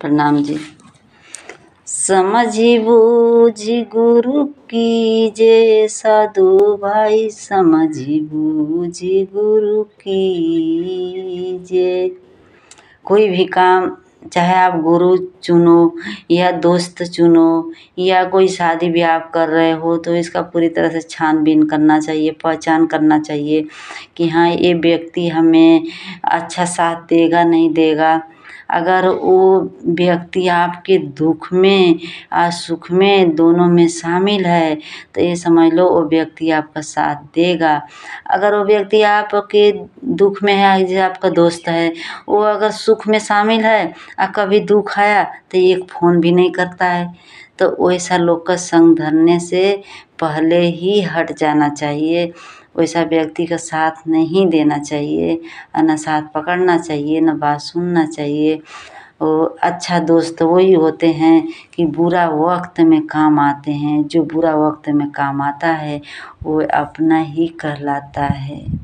प्रणाम जी समझी बूझी गुरु की जे साधु भाई समझी बूझी गुरु की जे कोई भी काम चाहे आप गुरु चुनो या दोस्त चुनो या कोई शादी ब्याह आप कर रहे हो तो इसका पूरी तरह से छानबीन करना चाहिए पहचान करना चाहिए कि हाँ ये व्यक्ति हमें अच्छा साथ देगा नहीं देगा अगर वो व्यक्ति आपके दुख में और सुख में दोनों में शामिल है तो ये समझ लो वो व्यक्ति आपका साथ देगा अगर वो व्यक्ति आपके दुख में है जैसे आपका दोस्त है वो अगर सुख में शामिल है और कभी दुख आया तो एक फ़ोन भी नहीं करता है तो वैसा लोग का संग धरने से पहले ही हट जाना चाहिए वैसा व्यक्ति का साथ नहीं देना चाहिए न साथ पकड़ना चाहिए न बात सुनना चाहिए वो अच्छा दोस्त वही होते हैं कि बुरा वक्त में काम आते हैं जो बुरा वक्त में काम आता है वो अपना ही कहलाता है